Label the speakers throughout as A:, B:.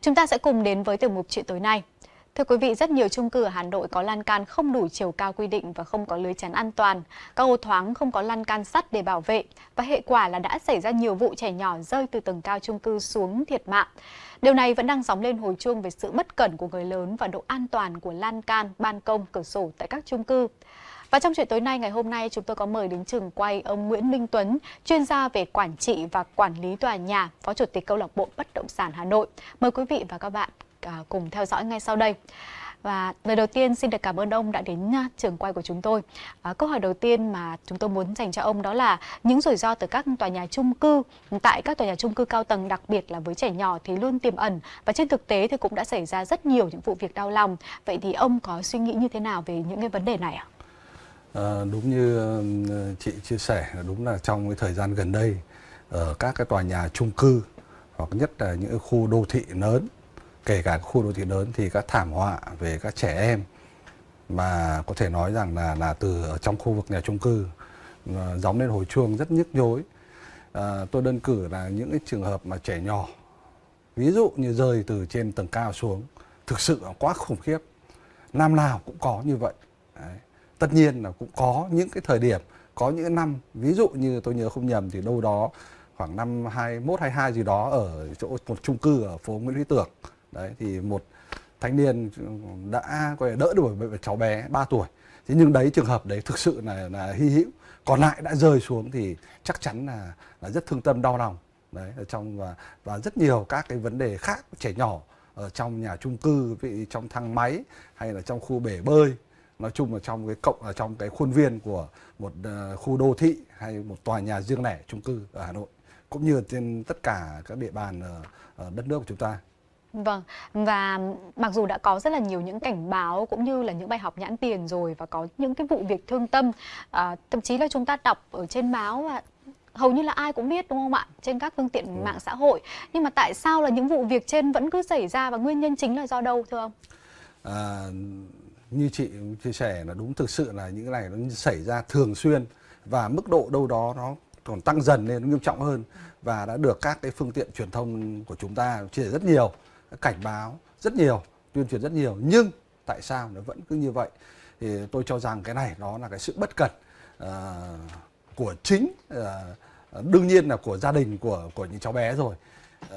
A: Chúng ta sẽ cùng đến với tiểu mục chuyện tối nay. Thưa quý vị, rất nhiều chung cư ở Hà Nội có lan can không đủ chiều cao quy định và không có lưới chắn an toàn. Các ô thoáng không có lan can sắt để bảo vệ và hệ quả là đã xảy ra nhiều vụ trẻ nhỏ rơi từ tầng cao chung cư xuống thiệt mạng. Điều này vẫn đang sóng lên hồi chuông về sự bất cẩn của người lớn và độ an toàn của lan can, ban công, cửa sổ tại các chung cư. Và trong chuyện tối nay ngày hôm nay chúng tôi có mời đến trường quay ông Nguyễn Minh Tuấn, chuyên gia về quản trị và quản lý tòa nhà, Phó Chủ tịch Câu lạc bộ Bất động sản Hà Nội. Mời quý vị và các bạn à, cùng theo dõi ngay sau đây. Và lời đầu tiên xin được cảm ơn ông đã đến à, trường quay của chúng tôi. À, câu hỏi đầu tiên mà chúng tôi muốn dành cho ông đó là những rủi ro từ các tòa nhà chung cư tại các tòa nhà chung cư cao tầng đặc biệt là với trẻ nhỏ thì luôn tiềm ẩn và trên thực tế thì cũng đã xảy ra rất nhiều những vụ việc đau lòng. Vậy thì ông có suy nghĩ như thế nào về những cái vấn đề này ạ? À?
B: À, đúng như ờ, chị chia sẻ đúng là trong cái thời gian gần đây ở các cái tòa nhà chung cư hoặc nhất là những khu đô thị lớn kể cả khu đô thị lớn thì các thảm họa về các trẻ em mà có thể nói rằng là là từ ở trong khu vực nhà chung cư ờ, gióng lên hồi chuông rất nhức nhối à, tôi đơn cử là những cái trường hợp mà trẻ nhỏ ví dụ như rơi từ trên tầng cao xuống thực sự quá khủng khiếp năm nào cũng có như vậy tất nhiên là cũng có những cái thời điểm có những năm ví dụ như tôi nhớ không nhầm thì đâu đó khoảng năm 21 22 gì đó ở chỗ một chung cư ở phố Nguyễn Huy Tưởng. Đấy thì một thanh niên đã có đỡ được một cháu bé 3 tuổi. Thế nhưng đấy trường hợp đấy thực sự là là hy hữu. Còn lại đã rơi xuống thì chắc chắn là là rất thương tâm đau lòng. Đấy ở trong và và rất nhiều các cái vấn đề khác trẻ nhỏ ở trong nhà chung cư, trong thang máy hay là trong khu bể bơi nói chung là trong cái cộng ở à, trong cái khuôn viên của một à, khu đô thị hay một tòa nhà riêng lẻ chung cư ở Hà Nội cũng như trên tất cả các địa bàn ở đất nước của chúng ta.
A: Vâng, và mặc dù đã có rất là nhiều những cảnh báo cũng như là những bài học nhãn tiền rồi và có những cái vụ việc thương tâm, à, thậm chí là chúng ta đọc ở trên báo và hầu như là ai cũng biết đúng không ạ trên các phương tiện ừ. mạng xã hội nhưng mà tại sao là những vụ việc trên vẫn cứ xảy ra và nguyên nhân chính là do đâu thưa ông
B: à, như chị chia sẻ là đúng thực sự là những cái này nó xảy ra thường xuyên và mức độ đâu đó nó còn tăng dần lên nó nghiêm trọng hơn và đã được các cái phương tiện truyền thông của chúng ta chia sẻ rất nhiều cảnh báo rất nhiều tuyên truyền rất nhiều nhưng tại sao nó vẫn cứ như vậy thì tôi cho rằng cái này nó là cái sự bất cẩn uh, của chính uh, đương nhiên là của gia đình của của những cháu bé rồi uh,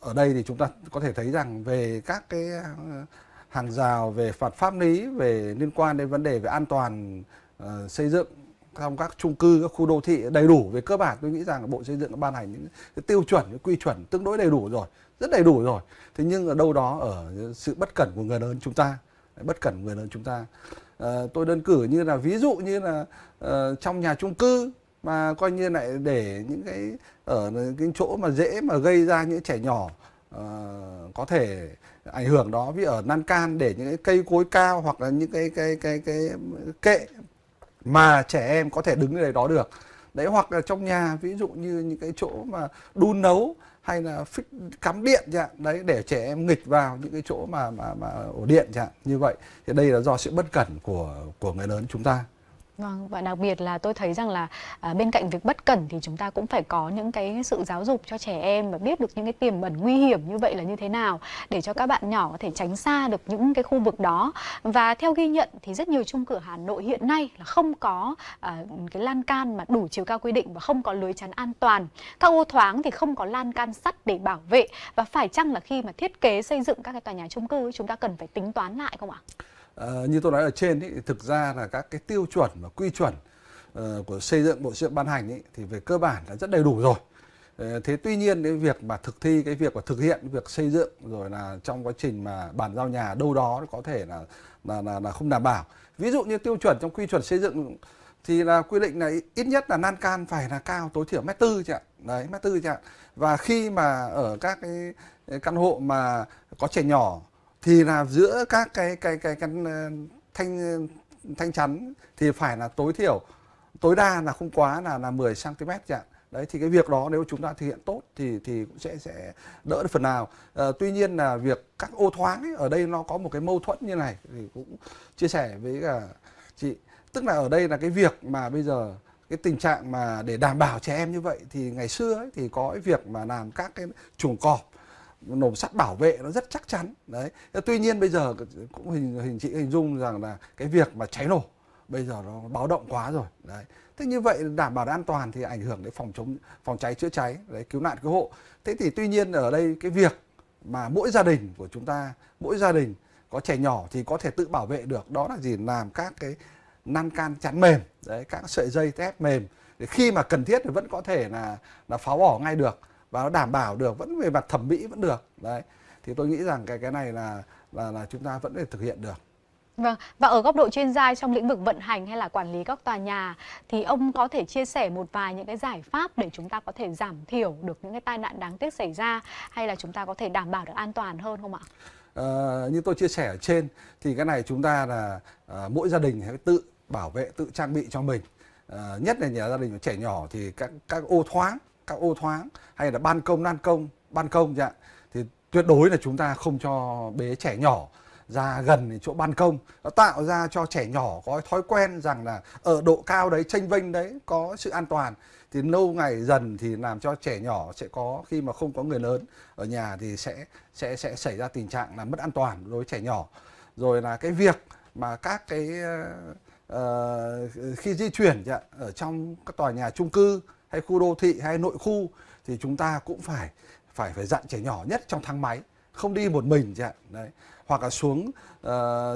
B: ở đây thì chúng ta có thể thấy rằng về các cái uh, hàng rào về phạt pháp lý về liên quan đến vấn đề về an toàn uh, xây dựng trong các chung cư các khu đô thị đầy đủ về cơ bản tôi nghĩ rằng bộ xây dựng đã ban hành những cái tiêu chuẩn những quy chuẩn tương đối đầy đủ rồi rất đầy đủ rồi thế nhưng ở đâu đó ở sự bất cẩn của người lớn chúng ta bất cẩn của người lớn chúng ta à, tôi đơn cử như là ví dụ như là uh, trong nhà chung cư mà coi như lại để những cái ở những cái chỗ mà dễ mà gây ra những trẻ nhỏ uh, có thể ảnh hưởng đó vì ở lan can để những cái cây cối cao hoặc là những cái cái cái cái, cái kệ mà trẻ em có thể đứng ở đó được đấy hoặc là trong nhà ví dụ như những cái chỗ mà đun nấu hay là phích cắm điện chẳng đấy để trẻ em nghịch vào những cái chỗ mà mà mà ổ điện chẳng như vậy thì đây là do sự bất cẩn của của người lớn chúng ta
A: Vâng, và đặc biệt là tôi thấy rằng là à, bên cạnh việc bất cẩn thì chúng ta cũng phải có những cái sự giáo dục cho trẻ em và biết được những cái tiềm ẩn nguy hiểm như vậy là như thế nào để cho các bạn nhỏ có thể tránh xa được những cái khu vực đó. Và theo ghi nhận thì rất nhiều chung cửa Hà Nội hiện nay là không có à, cái lan can mà đủ chiều cao quy định và không có lưới chắn an toàn. Các ô thoáng thì không có lan can sắt để bảo vệ và phải chăng là khi mà thiết kế xây dựng các cái tòa nhà chung cư chúng ta cần phải tính toán lại không ạ?
B: Ờ, như tôi nói ở trên ý, thực ra là các cái tiêu chuẩn và quy chuẩn uh, của xây dựng bộ xây dựng ban hành ý, thì về cơ bản là rất đầy đủ rồi ờ, thế tuy nhiên cái việc mà thực thi cái việc và thực hiện việc xây dựng rồi là trong quá trình mà bàn giao nhà đâu đó có thể là là là, là không đảm bảo ví dụ như tiêu chuẩn trong quy chuẩn xây dựng thì là quy định này ít nhất là lan can phải là cao tối thiểu mét tư chị ạ đấy mét tư chị ạ và khi mà ở các cái căn hộ mà có trẻ nhỏ thì là giữa các cái cái cái, cái ờ, thanh ờ, thanh chắn thì phải là tối thiểu tối đa là không quá là là 10 cm chẳng đấy thì cái việc đó nếu chúng ta thực hiện tốt thì thì cũng sẽ sẽ đỡ được phần nào à, tuy nhiên là việc các ô thoáng ấy, ở đây nó có một cái mâu thuẫn như này thì cũng chia sẻ với cả chị tức là ở đây là cái việc mà bây giờ cái tình trạng mà để đảm bảo trẻ em như vậy thì ngày xưa ấy, thì có cái việc mà làm các cái chuồng cọp nổ sắt bảo vệ nó rất chắc chắn đấy tuy nhiên bây giờ cũng hình hình chị hình dung rằng là cái việc mà cháy nổ bây giờ nó báo động quá rồi đấy thế như vậy đảm bảo an toàn thì ảnh hưởng đến phòng chống phòng cháy chữa cháy đấy cứu nạn cứu hộ thế thì tuy nhiên ở đây cái việc mà mỗi gia đình của chúng ta mỗi gia đình có trẻ nhỏ thì có thể tự bảo vệ được đó là gì làm các cái nan can chắn mềm đấy các sợi dây thép mềm để khi mà cần thiết thì vẫn có thể là là phá bỏ ngay được và nó đảm bảo được vẫn về mặt thẩm mỹ vẫn được đấy thì tôi nghĩ rằng cái cái này là là là chúng ta vẫn để thực hiện được
A: Vâng, và ở góc độ chuyên gia trong lĩnh vực vận hành hay là quản lý các tòa nhà thì ông có thể chia sẻ một vài những cái giải pháp để chúng ta có thể giảm thiểu được những cái tai nạn đáng tiếc xảy ra hay là chúng ta có thể đảm bảo được an toàn hơn không ạ?
B: À, như tôi chia sẻ ở trên thì cái này chúng ta là à, mỗi gia đình hãy tự bảo vệ, tự trang bị cho mình. À, nhất là nhà gia đình trẻ nhỏ thì các các ô thoáng các ô thoáng hay là ban công lan công ban công dạ thì tuyệt đối là chúng ta không cho bé trẻ nhỏ ra gần chỗ ban công nó tạo ra cho trẻ nhỏ có thói quen rằng là ở độ cao đấy tranh vinh đấy có sự an toàn thì lâu ngày dần thì làm cho trẻ nhỏ sẽ có khi mà không có người lớn ở nhà thì sẽ sẽ sẽ xảy ra tình trạng là mất an toàn đối với trẻ nhỏ rồi là cái việc mà các cái uh, khi di chuyển dạ, ở trong các tòa nhà chung cư hay khu đô thị hay nội khu thì chúng ta cũng phải phải phải dặn trẻ nhỏ nhất trong thang máy không đi một mình chẳng đấy hoặc là xuống uh,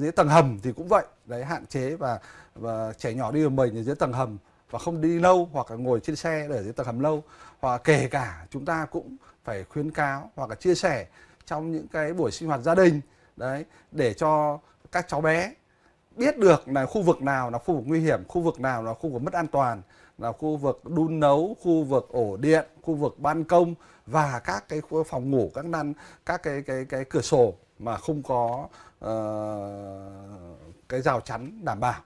B: dưới tầng hầm thì cũng vậy đấy hạn chế và và trẻ nhỏ đi một mình ở dưới tầng hầm và không đi lâu hoặc là ngồi trên xe để dưới tầng hầm lâu hoặc kể cả chúng ta cũng phải khuyến cáo hoặc là chia sẻ trong những cái buổi sinh hoạt gia đình đấy để cho các cháu bé biết được là khu vực nào là khu vực nguy hiểm, khu vực nào là khu vực mất an toàn, là khu vực đun nấu, khu vực ổ điện, khu vực ban công và các cái phòng ngủ, các ngăn, các cái cái cái cửa sổ mà không có uh, cái rào chắn đảm bảo.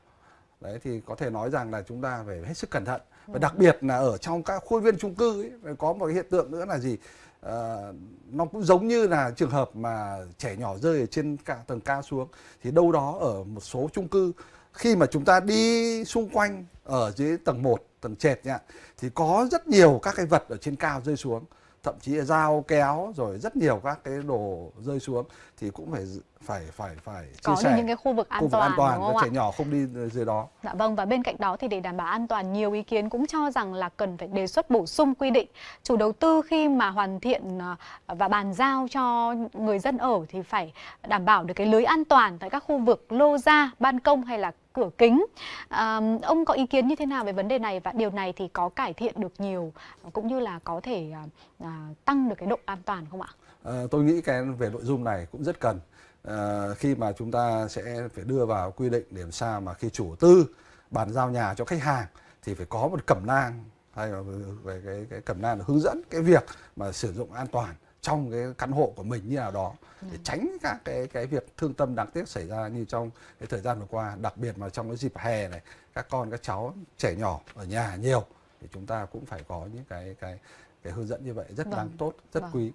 B: Đấy thì có thể nói rằng là chúng ta phải hết sức cẩn thận và ừ. đặc biệt là ở trong các khuôn viên chung cư ấy, có một cái hiện tượng nữa là gì Ờ, nó cũng giống như là trường hợp mà trẻ nhỏ rơi ở trên cả tầng cao xuống thì đâu đó ở một số chung cư khi mà chúng ta đi xung quanh ở dưới tầng 1, tầng trệt nha thì có rất nhiều các cái vật ở trên cao rơi xuống thậm chí là dao kéo rồi rất nhiều các cái đồ rơi xuống thì cũng phải phải phải phải chia có sẻ những cái
A: khu vực an khu vực toàn, an toàn đúng không các trẻ nhỏ
B: không đi dưới đó.
A: Dạ vâng và bên cạnh đó thì để đảm bảo an toàn nhiều ý kiến cũng cho rằng là cần phải đề xuất bổ sung quy định chủ đầu tư khi mà hoàn thiện à, và bàn giao cho người dân ở thì phải đảm bảo được cái lưới an toàn tại các khu vực lô ra, ban công hay là cửa kính. À, ông có ý kiến như thế nào về vấn đề này và điều này thì có cải thiện được nhiều cũng như là có thể à, à tăng được cái độ an toàn không ạ?
B: À, tôi nghĩ cái về nội dung này cũng rất cần Ờ, khi mà chúng ta sẽ phải đưa vào quy định để làm sao mà khi chủ tư bàn giao nhà cho khách hàng thì phải có một cẩm nang hay là về cái cái cẩm nang hướng dẫn cái việc mà sử dụng an toàn trong cái căn hộ của mình như nào đó để ừ. tránh các cái cái việc thương tâm đáng tiếc xảy ra như trong cái thời gian vừa qua đặc biệt mà trong cái dịp hè này các con các cháu trẻ nhỏ ở nhà nhiều thì chúng ta cũng phải có những cái cái cái hướng dẫn như vậy rất vâng. đáng tốt rất vâng. quý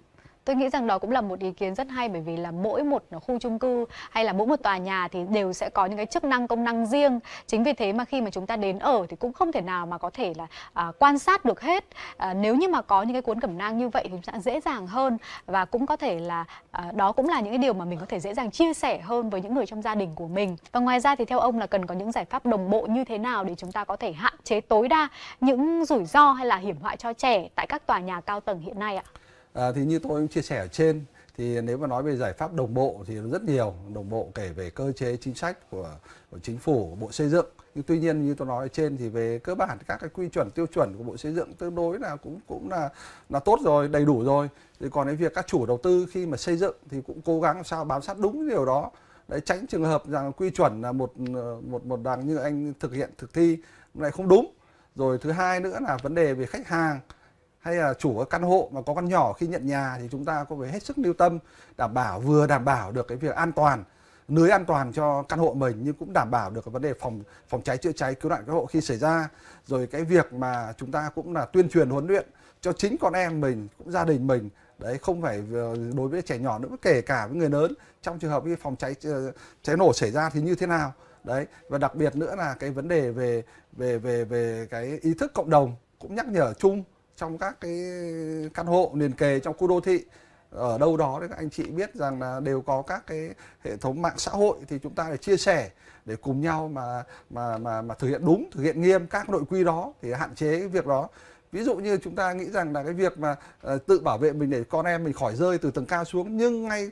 A: Tôi nghĩ rằng đó cũng là một ý kiến rất hay bởi vì là mỗi một khu chung cư hay là mỗi một tòa nhà thì đều sẽ có những cái chức năng công năng riêng. Chính vì thế mà khi mà chúng ta đến ở thì cũng không thể nào mà có thể là à, quan sát được hết. À, nếu như mà có những cái cuốn cẩm nang như vậy thì sẽ dễ dàng hơn và cũng có thể là à, đó cũng là những cái điều mà mình có thể dễ dàng chia sẻ hơn với những người trong gia đình của mình. Và ngoài ra thì theo ông là cần có những giải pháp đồng bộ như thế nào để chúng ta có thể hạn chế tối đa những rủi ro hay là hiểm họa cho trẻ tại các tòa nhà cao tầng hiện nay ạ?
B: à, thì như tôi cũng chia sẻ ở trên thì nếu mà nói về giải pháp đồng bộ thì rất nhiều đồng bộ kể về cơ chế chính sách của, của chính phủ của bộ xây dựng nhưng tuy nhiên như tôi nói ở trên thì về cơ bản các cái quy chuẩn tiêu chuẩn của bộ xây dựng tương đối là cũng cũng là là tốt rồi đầy đủ rồi thì còn cái việc các chủ đầu tư khi mà xây dựng thì cũng cố gắng sao bám sát đúng cái điều đó để tránh trường hợp rằng quy chuẩn là một một một đằng như anh thực hiện thực thi lại không đúng rồi thứ hai nữa là vấn đề về khách hàng hay là chủ các căn hộ mà có con nhỏ khi nhận nhà thì chúng ta cũng phải hết sức lưu tâm đảm bảo vừa đảm bảo được cái việc an toàn lưới an toàn cho căn hộ mình nhưng cũng đảm bảo được cái vấn đề phòng phòng cháy chữa cháy cứu nạn cứu hộ khi xảy ra rồi cái việc mà chúng ta cũng là tuyên truyền huấn luyện cho chính con em mình cũng gia đình mình đấy không phải ờ, đối với trẻ nhỏ nữa kể cả với người lớn trong trường hợp khi phòng cháy ờ, cháy nổ xảy ra thì như thế nào đấy và đặc biệt nữa là cái vấn đề về về về về cái ý thức cộng đồng cũng nhắc nhở chung trong các cái căn hộ liền kề trong khu đô thị ở đâu đó thì các anh chị biết rằng là đều có các cái hệ thống mạng xã hội thì chúng ta để chia sẻ để cùng nhau mà mà mà mà thực hiện đúng thực hiện nghiêm các nội quy đó thì hạn chế cái việc đó ví dụ như chúng ta nghĩ rằng là cái việc mà uh, tự bảo vệ mình để con em mình khỏi rơi từ tầng cao xuống nhưng ngay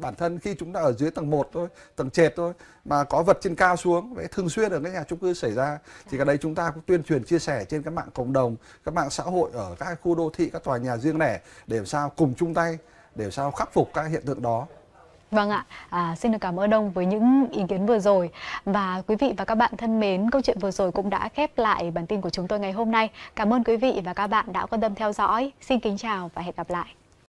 B: bản thân khi chúng ta ở dưới tầng 1 thôi tầng trệt thôi mà có vật trên cao xuống vậy thường xuyên ở các nhà chung cư xảy ra thì cái đấy chúng ta cũng tuyên truyền chia sẻ trên các mạng cộng đồng các mạng xã hội ở các khu đô thị các tòa nhà riêng lẻ để làm sao cùng chung tay để làm sao khắc phục các hiện tượng đó
A: Vâng ạ, à, xin được cảm ơn ông với những ý kiến vừa rồi Và quý vị và các bạn thân mến, câu chuyện vừa rồi cũng đã khép lại bản tin của chúng tôi ngày hôm nay Cảm ơn quý vị và các bạn đã quan tâm theo dõi Xin kính chào và hẹn gặp lại